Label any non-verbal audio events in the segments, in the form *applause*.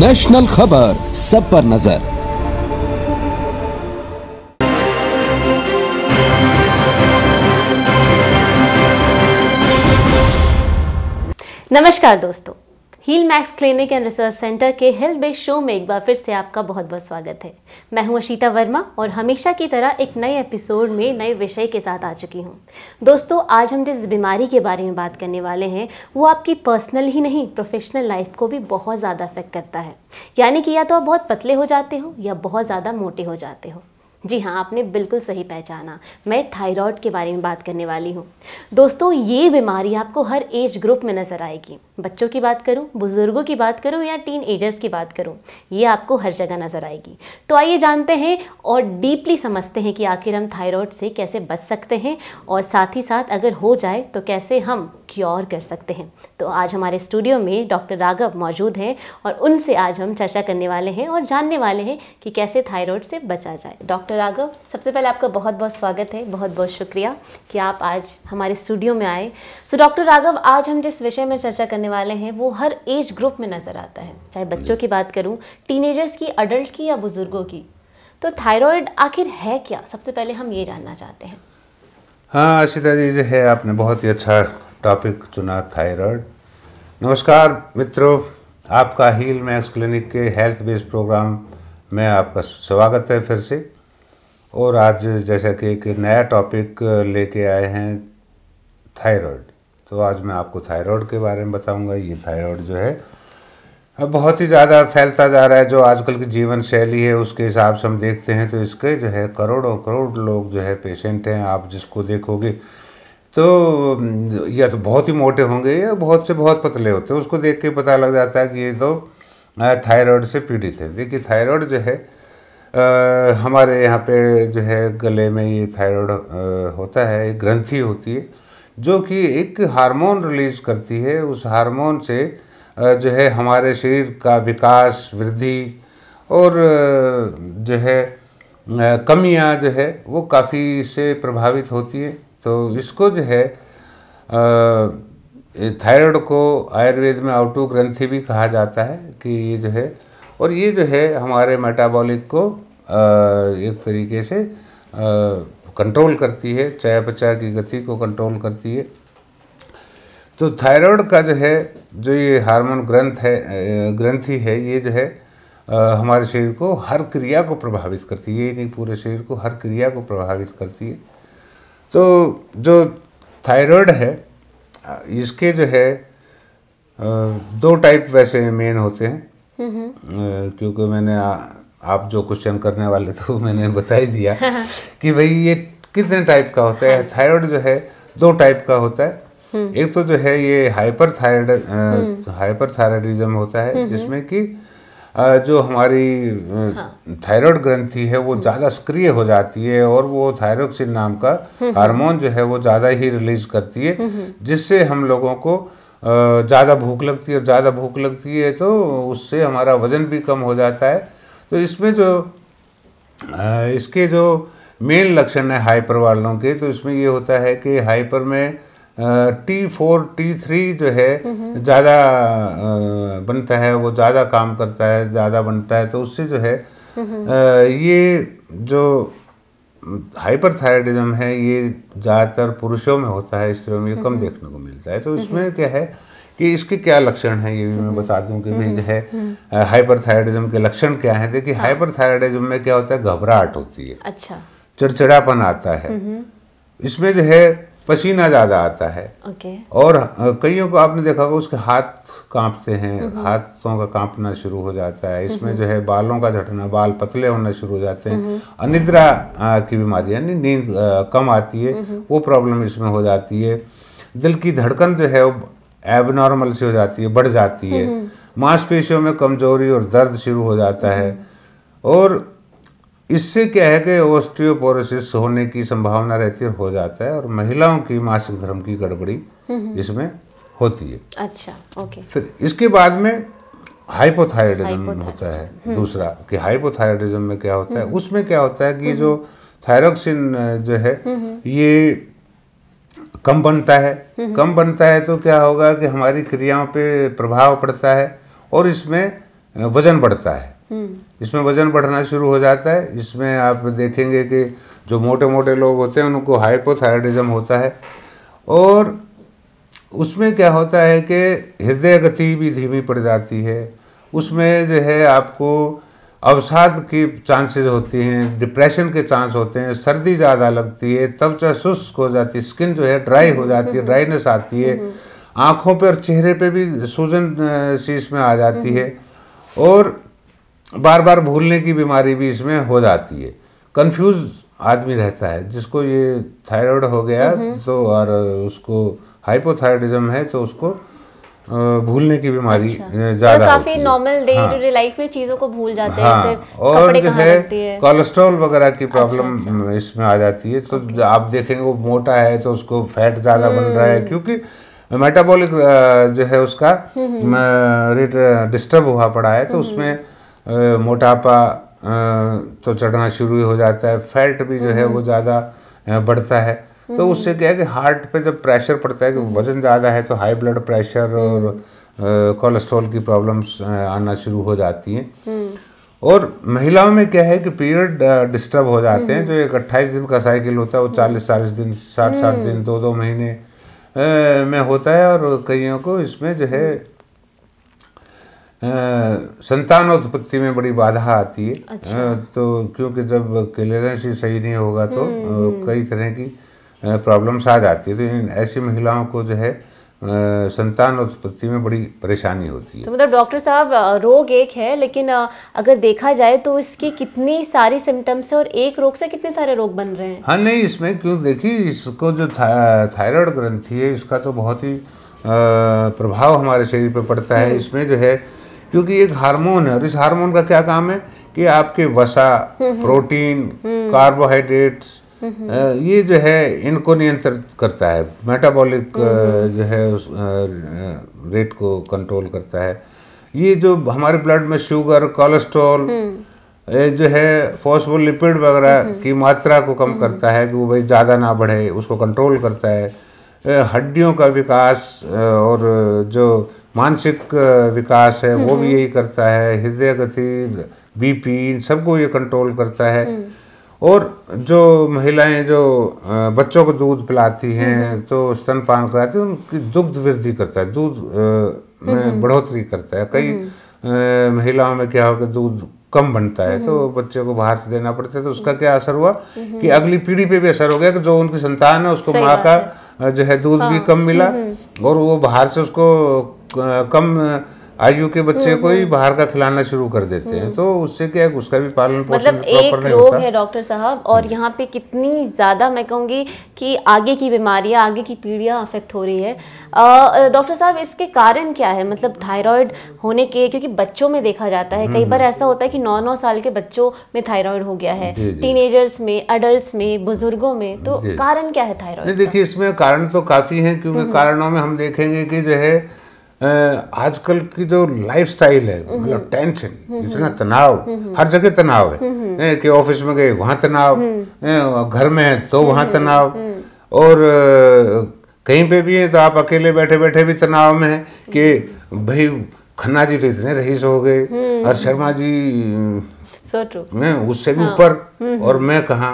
National खबर सब पर नजर नमस्कार दोस्तों heal max clinic and research centre के हेल्थ बेस्ड शो में एक बार फिर से आपका बहुत बहुत स्वागत है मैं हूं अशीता वर्मा और हमेशा की तरह एक नए एपिसोड में नए विषय के साथ आ चुकी हूं दोस्तों आज हम जिस बीमारी के बारे में बात करने वाले हैं वो आपकी पर्सनल ही नहीं प्रोफेशनल लाइफ को भी बहुत ज़्यादा अफेक्ट करता है यानी कि या तो आप बहुत पतले हो जाते हो या बहुत ज़्यादा मोटे हो जाते हो जी हाँ आपने बिल्कुल सही पहचाना मैं थायराइड के बारे में बात करने वाली हूँ दोस्तों ये बीमारी आपको हर एज ग्रुप में नज़र आएगी बच्चों की बात करूँ बुज़ुर्गों की बात करूँ या टीन एजर्स की बात करूँ ये आपको हर जगह नज़र आएगी तो आइए जानते हैं और डीपली समझते हैं कि आखिर हम थायराइड से कैसे बच सकते हैं और साथ ही साथ अगर हो जाए तो कैसे हम क्योर कर सकते हैं तो आज हमारे स्टूडियो में डॉक्टर राघव मौजूद हैं और उनसे आज हम चर्चा करने वाले हैं और जानने वाले हैं कि कैसे थायराइड से बचा जाए डॉक्टर राघव सबसे पहले आपका बहुत बहुत स्वागत है बहुत बहुत शुक्रिया कि आप आज हमारे स्टूडियो में आए सो डॉक्टर राघव आज हम जिस विषय में चर्चा करने वाले हैं वो हर एज ग्रुप में नज़र आता है चाहे बच्चों की बात करूँ टीनेजर्स की अडल्ट की या बुज़ुर्गों की तो थायराइड आखिर है क्या सबसे पहले हम ये जानना चाहते हैं हाँ अर्षिता जी जो है आपने बहुत ही अच्छा टॉपिक चुना थायराइड नमस्कार मित्रों आपका हील मैक्स क्लिनिक के हेल्थ बेस्ड प्रोग्राम में आपका स्वागत है फिर से और आज जैसा कि एक नया टॉपिक लेके आए हैं थायराइड तो आज मैं आपको थायराइड के बारे में बताऊंगा ये थायराइड जो है अब बहुत ही ज़्यादा फैलता जा रहा है जो आजकल की जीवन शैली है उसके हिसाब से हम देखते हैं तो इसके जो है करोड़ों करोड़ लोग जो है पेशेंट हैं आप जिसको देखोगे तो या तो बहुत ही मोटे होंगे या बहुत से बहुत पतले होते हैं उसको देख के पता लग जाता है कि ये तो थायराइड से पीड़ित है देखिए थायराइड जो है आ, हमारे यहाँ पे जो है गले में ये थायराइड होता है ग्रंथि होती है जो कि एक हार्मोन रिलीज़ करती है उस हार्मोन से जो है हमारे शरीर का विकास वृद्धि और जो है कमियां जो है वो काफ़ी इससे प्रभावित होती है तो इसको जो है थायराइड को आयुर्वेद में आउटू ग्रंथि भी कहा जाता है कि ये जो है और ये जो है हमारे मेटाबॉलिक को एक तरीके से कंट्रोल करती है चयापचय की गति को कंट्रोल करती है तो थायराइड का जो है जो ये हार्मोन ग्रंथ है ग्रंथि है ये जो है हमारे शरीर को हर क्रिया को प्रभावित करती है ये नहीं पूरे शरीर को हर क्रिया को प्रभावित करती है तो जो थायराइड है इसके जो है दो टाइप वैसे मेन होते हैं क्योंकि मैंने आ, आप जो क्वेश्चन करने वाले थे मैंने बता ही दिया *laughs* कि भाई ये कितने टाइप का होता है थायराइड हाँ। जो है दो टाइप का होता है हम्म। एक तो जो है ये हाइपर थायराइड हाइपर थायराइडिज्म होता है जिसमें कि जो हमारी थायराइड हाँ। ग्रंथि है वो ज़्यादा सक्रिय हो जाती है और वो थायरोक्सिन नाम का हार्मोन जो है वो ज़्यादा ही रिलीज करती है जिससे हम लोगों को ज़्यादा भूख लगती है ज़्यादा भूख लगती है तो उससे हमारा वज़न भी कम हो जाता है तो इसमें जो इसके जो मेन लक्षण है हाइपर वालों के तो इसमें ये होता है कि हाइपर में टी फोर टी थ्री जो है हम्म। ज़्यादा बनता है वो ज़्यादा काम करता है ज़्यादा बनता है तो उससे जो है हम्म। ये जो थायरॉयडिज्म है ये ज़्यादातर पुरुषों में होता है स्त्रियों में ये कम हम्म। देखने को मिलता है तो हम्म। इसमें क्या है कि इसके क्या लक्षण हैं ये भी मैं हम्म। बता दूं कि भी है थायरॉयडिज्म के लक्षण क्या हैं देखिए हाँ। हाइपर थायरॉयडिज्म में क्या होता है घबराहट होती है अच्छा चिड़चिड़ापन आता है इसमें जो है पसीना ज़्यादा आता है okay. और कईयों को आपने देखा होगा उसके हाथ कांपते हैं mm-hmm. हाथों का कांपना शुरू हो जाता है इसमें mm-hmm. जो है बालों का झटना बाल पतले होना शुरू हो जाते हैं mm-hmm. अनिद्रा की बीमारी यानी नींद कम आती है वो प्रॉब्लम इसमें हो जाती है दिल की धड़कन जो है वो एबनॉर्मल सी हो जाती है बढ़ जाती है मांसपेशियों में कमजोरी और दर्द शुरू हो जाता है और इससे क्या है कि ऑस्टियोपोरोसिस होने की संभावना रहती है हो जाता है और महिलाओं की मासिक धर्म की गड़बड़ी इसमें होती है अच्छा ओके फिर इसके बाद में हाइपोथायरॉयडिज्म होता है हम्म। दूसरा कि हाइपोथायरॉयडिज्म में क्या होता है हम्म। उसमें क्या होता है कि हम्म। जो थायरोक्सिन जो है ये कम बनता है कम बनता है तो क्या होगा कि हमारी क्रियाओं पे प्रभाव पड़ता है और इसमें वजन बढ़ता है इसमें वज़न बढ़ना शुरू हो जाता है इसमें आप देखेंगे कि जो मोटे मोटे लोग होते हैं उनको हाइपोथायरॉयडिज्म होता है और उसमें क्या होता है कि हृदय गति भी धीमी पड़ जाती है उसमें जो है आपको अवसाद की चांसेस होती हैं डिप्रेशन के चांस होते हैं सर्दी ज़्यादा लगती है त्वचा शुष्क हो जाती है स्किन जो है ड्राई हो जाती है ड्राइनेस आती है आँखों पर और चेहरे पे भी सूजन सी इसमें आ जाती है और बार बार भूलने की बीमारी भी इसमें हो जाती है कंफ्यूज आदमी रहता है जिसको ये थायराइड हो गया तो और उसको हाइपोथायरॉयडिज्म है तो उसको भूलने की बीमारी अच्छा। मतलब ज्यादा तो काफी normal day to day life में चीजों को भूल जाते हाँ, और जो है कोलेस्ट्रॉल वगैरह की प्रॉब्लम अच्छा, अच्छा। इसमें आ जाती है तो आप देखेंगे वो मोटा है तो उसको फैट ज्यादा बन रहा है हम्म। क्योंकि मेटाबॉलिक जो है उसका रेट डिस्टर्ब हुआ पड़ा है तो उसमें मोटापा तो चढ़ना शुरू हो जाता है फैट भी जो है वो हम्म। ज़्यादा बढ़ता है तो हम्म। उससे क्या है कि हार्ट पे जब प्रेशर पड़ता है कि हम्म। वज़न ज़्यादा है तो हाई ब्लड प्रेशर और कोलेस्ट्रॉल की प्रॉब्लम्स आना शुरू हो जाती हैं और महिलाओं में क्या है कि पीरियड डिस्टर्ब हो जाते हैं जो एक अट्ठाईस दिन का साइकिल होता है वो चालीस चालीस दिन साठ साठ दिन दो दो महीने में होता है और कईयों को इसमें जो है संतानोत्पत्ति में बड़ी बाधा आती है अच्छा। तो क्योंकि जब क्लियरेंस ही सही नहीं होगा तो हम्म। कई तरह की प्रॉब्लम्स आ जाती है तो ऐसी महिलाओं को जो है संतान उत्पत्ति में बड़ी परेशानी होती है तो मतलब डॉक्टर साहब रोग एक है लेकिन अगर देखा जाए तो इसकी कितनी सारी सिम्टम्स है और एक रोग से कितने सारे रोग बन रहे हैं हाँ नहीं इसमें क्यों देखिए इसको जो था, थायराइड ग्रंथि है इसका तो बहुत ही प्रभाव हमारे शरीर पर पड़ता है हम्म। इसमें जो है क्योंकि एक हार्मोन है और इस हार्मोन का क्या काम है कि आपके वसा हम्म, हम्म। प्रोटीन हम्म। कार्बोहाइड्रेट्स ये जो है इनको नियंत्रित करता है मेटाबॉलिक जो है उस रेट को कंट्रोल करता है ये जो हमारे ब्लड में शुगर कोलेस्ट्रॉल जो है फॉस्फोलिपिड वगैरह की मात्रा को कम करता है कि वो भाई ज़्यादा ना बढ़े उसको कंट्रोल करता है हड्डियों का विकास और जो मानसिक विकास है वो भी हम्म। यही करता है हृदय गति बीपी इन सबको ये कंट्रोल करता है हम्म। और जो महिलाएं जो बच्चों को दूध पिलाती हैं हम्म। तो स्तनपान कराती हैं उनकी दुग्ध वृद्धि करता है दूध में बढ़ोतरी करता है कई महिलाओं में क्या हो कि दूध कम बनता है तो बच्चे को बाहर से देना पड़ता है तो उसका क्या असर हुआ कि अगली पीढ़ी पे भी असर हो गया कि जो उनकी संतान है उसको माँ का जो है दूध भी हाँ। कम मिला और वो बाहर से उसको कम आयु के बच्चे हम्म, को ही हम्म। बाहर का खिलाना शुरू कर देते हैं हम्म। तो उससे क्या है उसका भी पालन पोषण मतलब एक नहीं रोग होता। है डॉक्टर साहब और यहाँ पे कितनी ज़्यादा मैं कहूँगी कि आगे की बीमारियाँ आगे की पीढ़ियाँ अफेक्ट हो रही है डॉक्टर साहब इसके कारण क्या है मतलब थायराइड होने के क्योंकि बच्चों में देखा जाता है कई बार ऐसा होता है कि नौ नौ साल के बच्चों में थायराइड हो गया है टीनेजर्स में अडल्ट में बुजुर्गों में तो कारण क्या है थायराइड देखिए इसमें कारण तो काफ़ी है क्योंकि कारणों में हम देखेंगे कि जो है आजकल की जो स्टाइल है मतलब टेंशन इतना तनाव हर जगह तनाव है कि ऑफिस में गए वहाँ तनाव घर में है तो वहाँ तनाव और कहीं पे भी है तो आप अकेले बैठे बैठे भी तनाव में है कि भाई खन्ना जी तो इतने रईस हो गए और शर्मा जी मैं उससे भी हाँ। ऊपर हम्म। और मैं कहा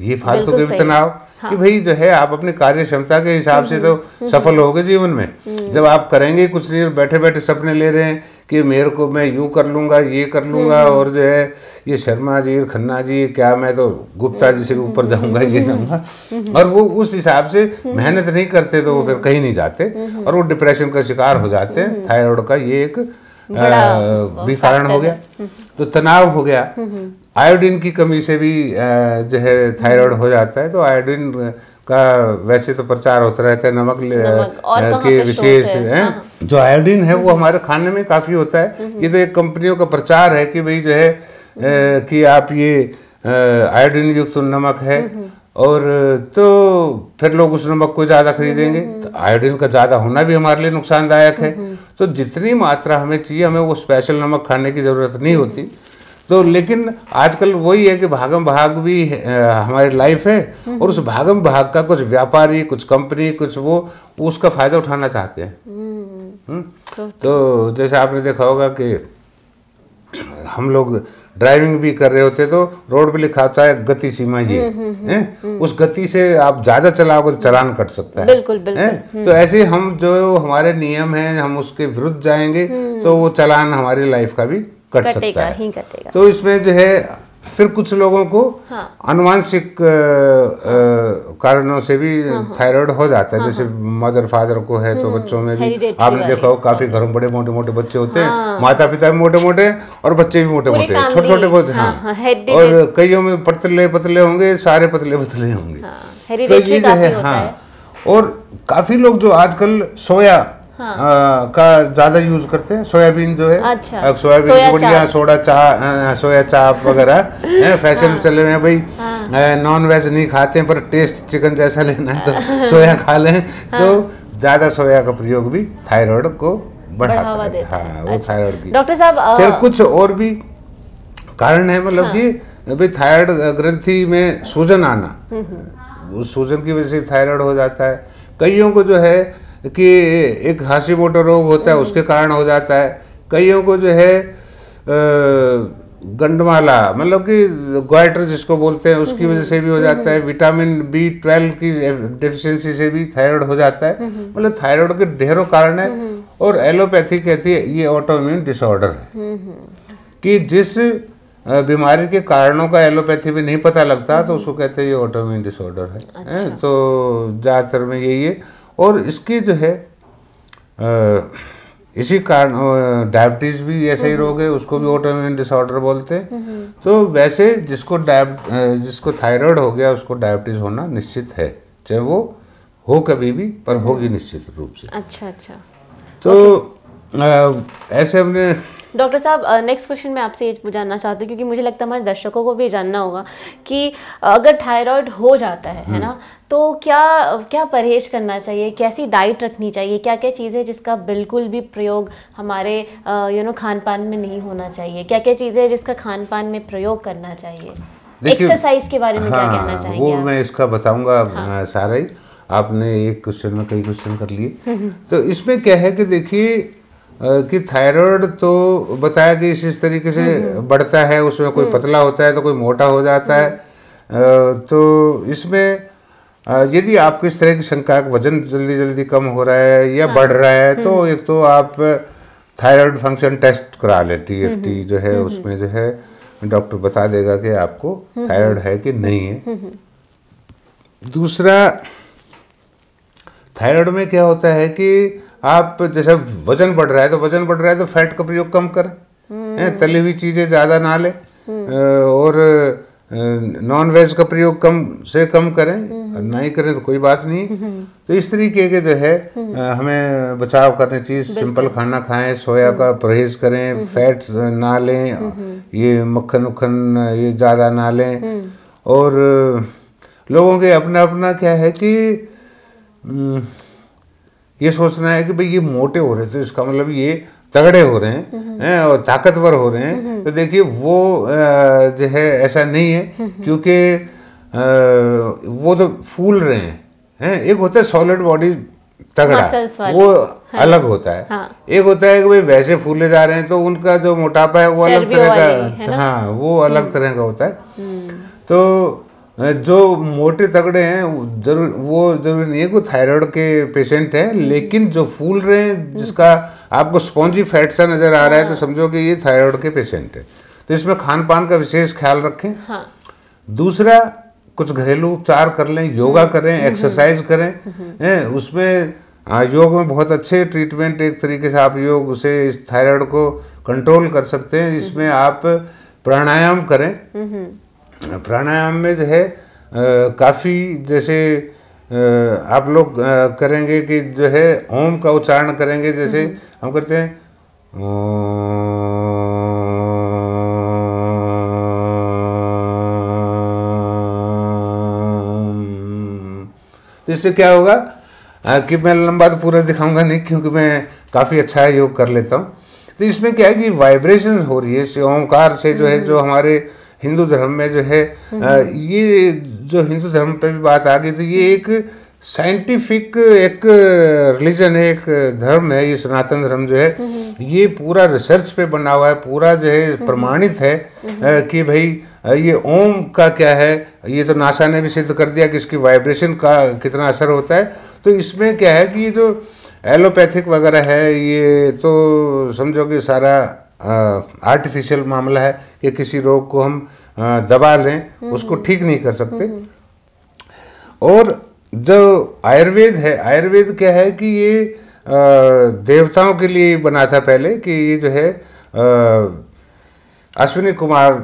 ये फालतू के भी तनाव हाँ। कि भाई जो है आप अपने कार्य क्षमता के हिसाब से तो सफल होगे जीवन में जब आप करेंगे कुछ नहीं बैठे बैठे सपने ले रहे हैं कि मेरे को मैं यू कर लूंगा ये कर लूंगा हम्म। और जो है ये शर्मा जी खन्ना जी क्या मैं तो गुप्ता जी से भी ऊपर जाऊँगा ये हम्म। जाऊँगा हम्म। और वो उस हिसाब से मेहनत नहीं करते तो वो फिर कहीं नहीं जाते और वो डिप्रेशन का शिकार हो जाते हैं थायराइड का ये एक भी कारण हो गया हम्म। तो तनाव हो गया हम्म, हम्म। आयोडीन की कमी से भी जो है थायराइड हो जाता है तो आयोडीन का वैसे तो प्रचार होता रहता है नमक, नमक के विशेष है हाँ, हाँ। जो आयोडीन है वो हमारे खाने में काफ़ी होता है ये तो एक कंपनियों का प्रचार है कि भाई जो है कि आप ये आयोडीन युक्त तो नमक है और तो फिर लोग उस नमक को ज़्यादा खरीदेंगे तो आयोडीन का ज़्यादा होना भी हमारे लिए नुकसानदायक है तो जितनी मात्रा हमें चाहिए हमें वो स्पेशल नमक खाने की ज़रूरत नहीं होती तो लेकिन आजकल वही है कि भागम भाग भी हमारी लाइफ है हम्म। और उस भागम भाग का कुछ व्यापारी कुछ कंपनी कुछ वो उसका फ़ायदा उठाना चाहते हैं हम्म। हम्म। तो, तो जैसे आपने देखा होगा कि हम लोग ड्राइविंग भी कर रहे होते तो रोड पे लिखा होता है गति सीमा ये हम्म, हम्म, हम्म। है उस गति से आप ज़्यादा चलाओगे तो चलान कट सकता है बिल्कुल बिल्कुल तो ऐसे हम जो हमारे नियम हैं हम उसके विरुद्ध जाएंगे तो वो चलान हमारी लाइफ का भी कट सकता है तो इसमें जो है फिर कुछ लोगों को हाँ। अनुवांशिक कारणों से भी हाँ। थायराइड हाँ। हो जाता है हाँ। जैसे मदर हाँ। फादर को है तो हम्म, बच्चों में भी आपने देखा हो काफी घरों बड़े मोटे मोटे बच्चे होते हैं हाँ। माता पिता भी मोटे मोटे और बच्चे भी मोटे मोटे छोटे छोटे बहुत हाँ, हाँ। और कईयों में पतले पतले होंगे सारे पतले पतले होंगे तो ये जो है हाँ और काफी लोग जो आजकल सोया हाँ। आ, हाँ, का ज्यादा यूज करते हैं सोयाबीन जो है अच्छा। सोयाबीन सोया बढ़िया सोडा चाह हाँ, हाँ, सोया चाप वगैरह फैशन हाँ। चले रहे हैं भाई हाँ। नॉन वेज नहीं खाते हैं पर टेस्ट चिकन जैसा लेना है तो सोया खा लें तो ज्यादा सोया का प्रयोग भी थायराइड को बढ़ावा देता है हाँ, वो थायराइड अच्छा। की डॉक्टर साहब फिर कुछ और भी कारण है मतलब कि भाई थायराइड ग्रंथि में सूजन आना हम्म, हम्म। उस सूजन की वजह से थायराइड हो जाता है कईयों को जो है कि एक हाँसी मोटो रोग होता है उसके कारण हो जाता है कईयों को जो है गंडमाला मतलब कि ग्वाइटर जिसको बोलते हैं उसकी वजह से भी हो जाता है विटामिन बी ट्वेल्व की डिफिशेंसी से भी थायराइड हो जाता है मतलब थायराइड के ढेरों कारण है और एलोपैथी कहती है ये ऑटोइम्यून डिसऑर्डर है कि जिस बीमारी के कारणों का एलोपैथी भी नहीं पता लगता तो उसको कहते हैं ये ऑटोम्यून डिसऑर्डर है अच्छा। तो ज़्यादातर में यही है और इसकी जो है इसी कारण डायबिटीज़ भी ऐसे ही हम्म। रोग है उसको भी ऑटोम्यून डिसऑर्डर बोलते हैं हम्म। तो वैसे जिसको डायब जिसको थायराइड हो गया उसको डायबिटीज़ होना निश्चित है चाहे वो हो कभी भी पर हम्म। होगी निश्चित रूप से अच्छा अच्छा तो आ, ऐसे हमने डॉक्टर साहब नेक्स्ट क्वेश्चन मैं आपसे ये जानना चाहती हूँ क्योंकि मुझे लगता है हमारे दर्शकों को भी जानना होगा कि अगर थायराइड हो जाता है है ना हम्म। तो क्या क्या परहेज करना चाहिए कैसी डाइट रखनी चाहिए क्या क्या चीज़ें जिसका बिल्कुल भी प्रयोग हमारे यू नो खान पान में नहीं होना चाहिए क्या क्या चीज़ें जिसका खान पान में प्रयोग करना चाहिए एक्सरसाइज के बारे में हाँ, क्या कहना हाँ, चाहिए वो आप? मैं इसका बताऊंगा हाँ. सारा ही आपने एक क्वेश्चन में कई क्वेश्चन कर लिए हम्म, हम्म। तो इसमें क्या है कि देखिए कि थायराइड तो बताया कि इस इस तरीके से हम्म, हम्म। बढ़ता है उसमें कोई हम्म। पतला होता है तो कोई मोटा हो जाता है तो इसमें यदि आपको इस तरह की शंका वजन जल्दी जल्दी कम हो रहा है या हाँ। बढ़ रहा है तो एक तो आप थायराइड फंक्शन टेस्ट करा ले टी जो है उसमें जो है डॉक्टर बता देगा कि आपको थायराइड है कि नहीं है दूसरा थायराइड में क्या होता है कि आप जैसे वजन बढ़ रहा है तो वजन बढ़ रहा है तो फैट का प्रयोग कम करें हम्म। तली हुई चीज़ें ज़्यादा ना लें हम्म। और नॉन वेज का प्रयोग कम से कम करें और ना ही करें तो कोई बात नहीं हम्म। तो इस तरीके के जो है हमें बचाव करने चाहिए सिंपल खाना खाएं सोया का परहेज करें फैट्स ना लें ये मक्खन उखन ये ज़्यादा ना लें और लोगों के अपना अपना क्या है कि ये सोचना है कि भाई ये मोटे हो रहे तो इसका मतलब ये तगड़े हो रहे हैं हम्म। और ताकतवर हो रहे हैं हम्म। तो देखिए वो जो है ऐसा नहीं है हम्म, क्योंकि वो तो फूल रहे हैं हैं एक होता है सॉलिड बॉडी तगड़ा वो हाँ। अलग होता है हाँ। एक होता है कि भाई वैसे फूले जा रहे हैं तो उनका जो मोटापा है वो अलग तरह का हाँ वो अलग तरह का होता है तो जो मोटे तगड़े हैं जरूर वो जरूरी नहीं है कि थायराइड के पेशेंट हैं हम्म। लेकिन जो फूल रहे हैं हम्म। जिसका आपको स्पॉन्जी फैट सा नज़र आ रहा है तो हाँ। समझो कि ये थायराइड के पेशेंट है तो इसमें खान पान का विशेष ख्याल रखें हाँ। दूसरा कुछ घरेलू उपचार कर लें योगा हम्म। करें एक्सरसाइज करें उसमें हाँ, योग में बहुत अच्छे ट्रीटमेंट एक तरीके से आप योग उसे इस थायराइड को कंट्रोल कर सकते हैं इसमें आप प्राणायाम करें प्राणायाम में जो है काफ़ी जैसे आप लोग करेंगे कि जो है ओम का उच्चारण करेंगे जैसे हम्म। हम करते हैं तो इससे क्या होगा कि मैं लंबा तो पूरा दिखाऊंगा नहीं क्योंकि मैं काफ़ी अच्छा योग कर लेता हूँ तो इसमें क्या है कि वाइब्रेशन हो रही है इस ओंकार से जो है जो हम्म। हमारे हिंदू धर्म में जो है हम्म। ये जो हिंदू धर्म पर भी बात आ गई तो ये एक साइंटिफिक एक रिलीजन है एक धर्म है ये सनातन धर्म जो है हम्म। ये पूरा रिसर्च पे बना हुआ है पूरा जो है हम्म। प्रमाणित है कि भाई ये ओम का क्या है ये तो नासा ने भी सिद्ध कर दिया कि इसकी वाइब्रेशन का कितना असर होता है तो इसमें क्या है कि ये जो एलोपैथिक वगैरह है ये तो समझो कि सारा आर्टिफिशियल मामला है कि किसी रोग को हम दबा लें उसको हम्म। ठीक नहीं कर सकते हम्म। और जो आयुर्वेद है आयुर्वेद क्या है कि ये देवताओं के लिए बना था पहले कि ये जो है अश्विनी कुमार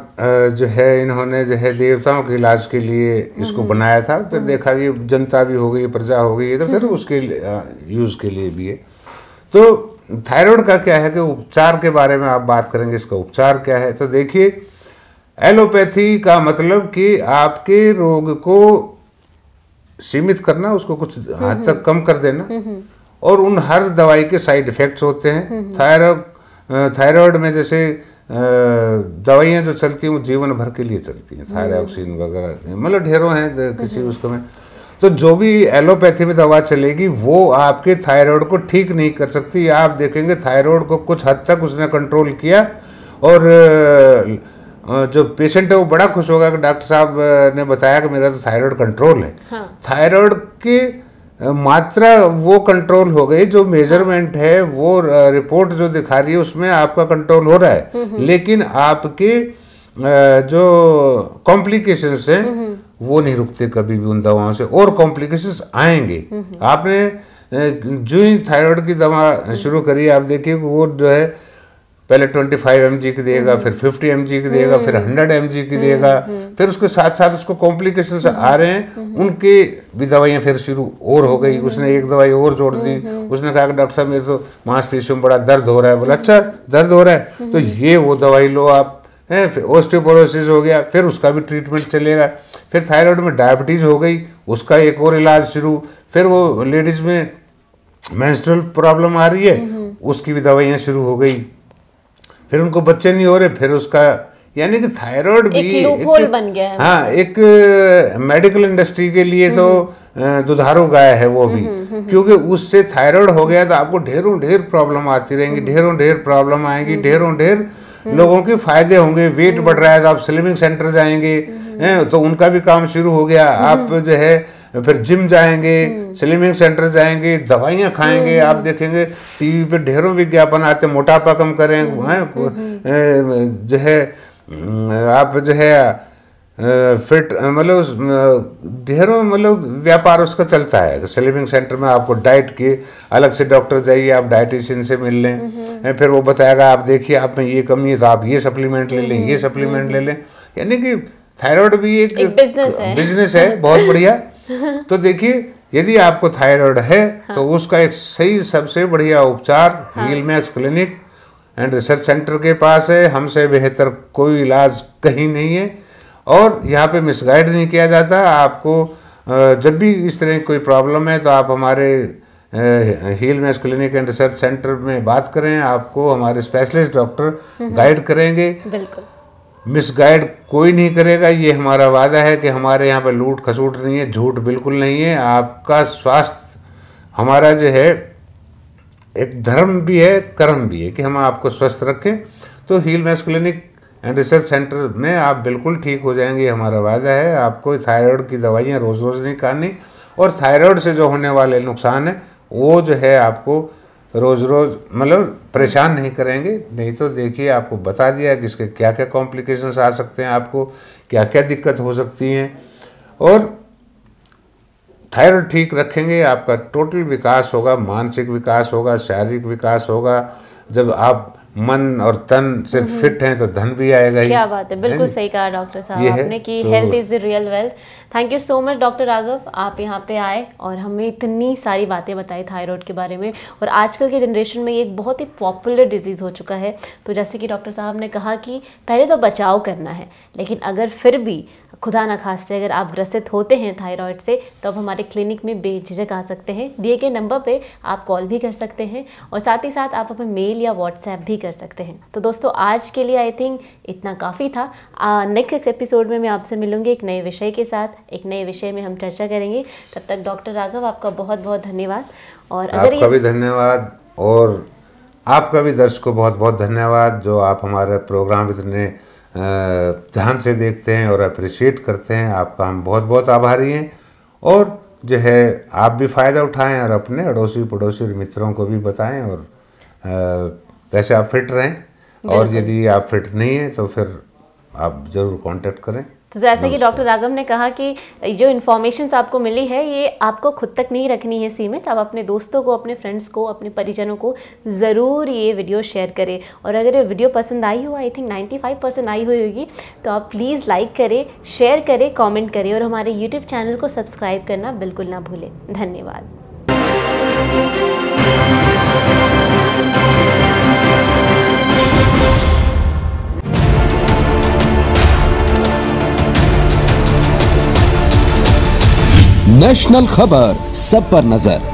जो है इन्होंने जो है देवताओं के इलाज के लिए इसको हम्म। बनाया था फिर देखा कि जनता भी हो गई प्रजा हो गई तो फिर उसके यूज़ के लिए भी है तो थायराइड का क्या है कि उपचार के बारे में आप बात करेंगे इसका उपचार क्या है तो देखिए एलोपैथी का मतलब कि आपके रोग को सीमित करना उसको कुछ हम्म, हद हम्म। तक कम कर देना हम्म, और उन हर दवाई के साइड इफ़ेक्ट्स होते हैं थायराइड थायराइड में जैसे दवाइयाँ जो चलती हैं वो जीवन भर के लिए चलती हैं थायरॉक्सिन वगैरह मतलब ढेरों हैं किसी उसको में तो जो भी एलोपैथी में दवा चलेगी वो आपके थायराइड को ठीक नहीं कर सकती आप देखेंगे थायराइड को कुछ हद तक उसने कंट्रोल किया और जो पेशेंट है वो बड़ा खुश होगा कि डॉक्टर साहब ने बताया कि मेरा तो थायराइड कंट्रोल है हाँ। थायराइड की मात्रा वो कंट्रोल हो गई जो मेजरमेंट है वो रिपोर्ट जो दिखा रही है उसमें आपका कंट्रोल हो रहा है हम्म, हम्म। लेकिन आपके जो कॉम्प्लिकेशंस हैं हम्म, वो नहीं रुकते कभी भी उन दवाओं से और कॉम्प्लिकेशंस आएंगे आपने जो ही थायराइड की दवा शुरू करी आप देखिए वो जो है पहले 25 फाइव एम की देगा फिर 50 एम की देगा फिर 100 एम की देगा फिर उसके साथ साथ उसको कॉम्प्लिकेशन आ रहे हैं उनके भी दवाइयाँ फिर शुरू और हो गई उसने एक दवाई और जोड़ दी उसने कहा कि डॉक्टर साहब मेरे तो मांसपेशियों में बड़ा दर्द हो रहा है बोला अच्छा दर्द हो रहा है तो ये वो दवाई लो आप हैं फिर ओस्टियोपोरोसिस हो गया फिर उसका भी ट्रीटमेंट चलेगा फिर थायराइड में डायबिटीज़ हो गई उसका एक और इलाज शुरू फिर वो लेडीज़ में मैंस्ट्रल प्रॉब्लम आ रही है हम्म। उसकी भी दवाइयाँ शुरू हो गई फिर उनको बच्चे नहीं हो रहे फिर उसका यानी कि थायराइड भी एक, एक बन गया है हाँ एक मेडिकल इंडस्ट्री के लिए तो हम्म। दुधारू गाय है वो भी हम्म, क्योंकि उससे थायराइड हो गया तो आपको ढेरों ढेर प्रॉब्लम आती रहेंगी ढेरों ढेर प्रॉब्लम आएंगी ढेरों ढेर हम्म। लोगों के फायदे होंगे वेट हम्म। बढ़ रहा है तो आप स्लिमिंग सेंटर जाएंगे तो उनका भी काम शुरू हो गया हम्म। आप जो है फिर जिम जाएंगे स्लिमिंग सेंटर जाएंगे दवाइयाँ खाएंगे आप देखेंगे टीवी पे ढेरों विज्ञापन आते मोटापा कम करें जो है आप जो है फिट मतलब ढेरों मतलब व्यापार उसका चलता है स्लीपिंग सेंटर में आपको डाइट के अलग से डॉक्टर जाइए आप डाइटिशियन से मिल लें फिर वो बताएगा आप देखिए आप में ये कमी है तो आप ये सप्लीमेंट ले लें ये सप्लीमेंट ले लें यानी कि थायराइड भी एक, एक बिजनेस है है बहुत बढ़िया *laughs* तो देखिए यदि आपको थायराइड है तो हाँ। तो उसका एक सही सबसे बढ़िया उपचार हाँ। Max clinic and research centre के पास है हमसे बेहतर कोई इलाज कहीं नहीं है और यहाँ पे मिसगाइड नहीं किया जाता आपको जब भी इस तरह की कोई प्रॉब्लम है तो आप हमारे heal max clinic and research centre में बात करें आपको हमारे स्पेशलिस्ट डॉक्टर गाइड करेंगे मिसगाइड कोई नहीं करेगा ये हमारा वादा है कि हमारे यहाँ पे लूट खसूट नहीं है झूठ बिल्कुल नहीं है आपका स्वास्थ्य हमारा जो है एक धर्म भी है कर्म भी है कि हम आपको स्वस्थ रखें तो heal max clinic and research centre में आप बिल्कुल ठीक हो जाएंगे हमारा वादा है आपको थायराइड की दवाइयाँ रोज़ रोज़ नहीं खानी और थायराइड से जो होने वाले नुकसान है वो जो है आपको रोज़ रोज़ मतलब परेशान नहीं करेंगे नहीं तो देखिए आपको बता दिया कि इसके क्या क्या कॉम्प्लिकेशंस आ सकते हैं आपको क्या क्या दिक्कत हो सकती हैं और थायराइड ठीक रखेंगे आपका टोटल विकास होगा मानसिक विकास होगा शारीरिक विकास होगा जब आप मन और तन से हम्म। फिट हैं तो धन भी आएगा ही क्या बात है बिल्कुल सही कहा डॉक्टर साहब आपने कि health is the real wealth thank you so much doctor Raghav आप यहाँ पे आए और हमें इतनी सारी बातें बताई थायराइड के बारे में और आजकल के जनरेशन में ये एक बहुत ही पॉपुलर डिजीज़ हो चुका है तो जैसे कि डॉक्टर साहब ने कहा कि पहले तो बचाव करना है लेकिन अगर फिर भी खुदा ना खास्ते अगर आप ग्रसित होते हैं थायराइड से तो आप हमारे क्लिनिक में बेझिझक आ सकते हैं दिए गए नंबर पे आप कॉल भी कर सकते हैं और साथ ही साथ आप हमें मेल या व्हाट्सएप भी कर सकते हैं तो दोस्तों आज के लिए आई थिंक इतना काफ़ी था नेक्स्ट एपिसोड में मैं आपसे मिलूँगी एक नए विषय के साथ एक नए विषय में हम चर्चा करेंगे तब तक डॉक्टर राघव आपका बहुत बहुत धन्यवाद और अगर आपका भी धन्यवाद और आपका भी दर्शकों बहुत बहुत धन्यवाद जो आप हमारे प्रोग्राम इतने ध्यान से देखते हैं और अप्रिशिएट करते हैं आपका हम बहुत बहुत आभारी हैं और जो है आप भी फ़ायदा उठाएं और अपने अड़ोसी पड़ोसी और मित्रों को भी बताएं और वैसे आप फिट रहें और यदि आप फिट नहीं हैं तो फिर आप ज़रूर कांटेक्ट करें तो जैसा कि डॉक्टर राघव ने कहा कि जो इन्फॉर्मेशन आपको मिली है ये आपको खुद तक नहीं रखनी है सीमित आप अपने दोस्तों को अपने फ्रेंड्स को अपने परिजनों को ज़रूर ये वीडियो शेयर करें और अगर ये वीडियो पसंद आई हो आई थिंक 95 परसेंट आई हुई होगी तो आप प्लीज़ लाइक करें शेयर करें कॉमेंट करें और हमारे यूट्यूब चैनल को सब्सक्राइब करना बिल्कुल ना भूलें धन्यवाद नेशनल खबर सब पर नजर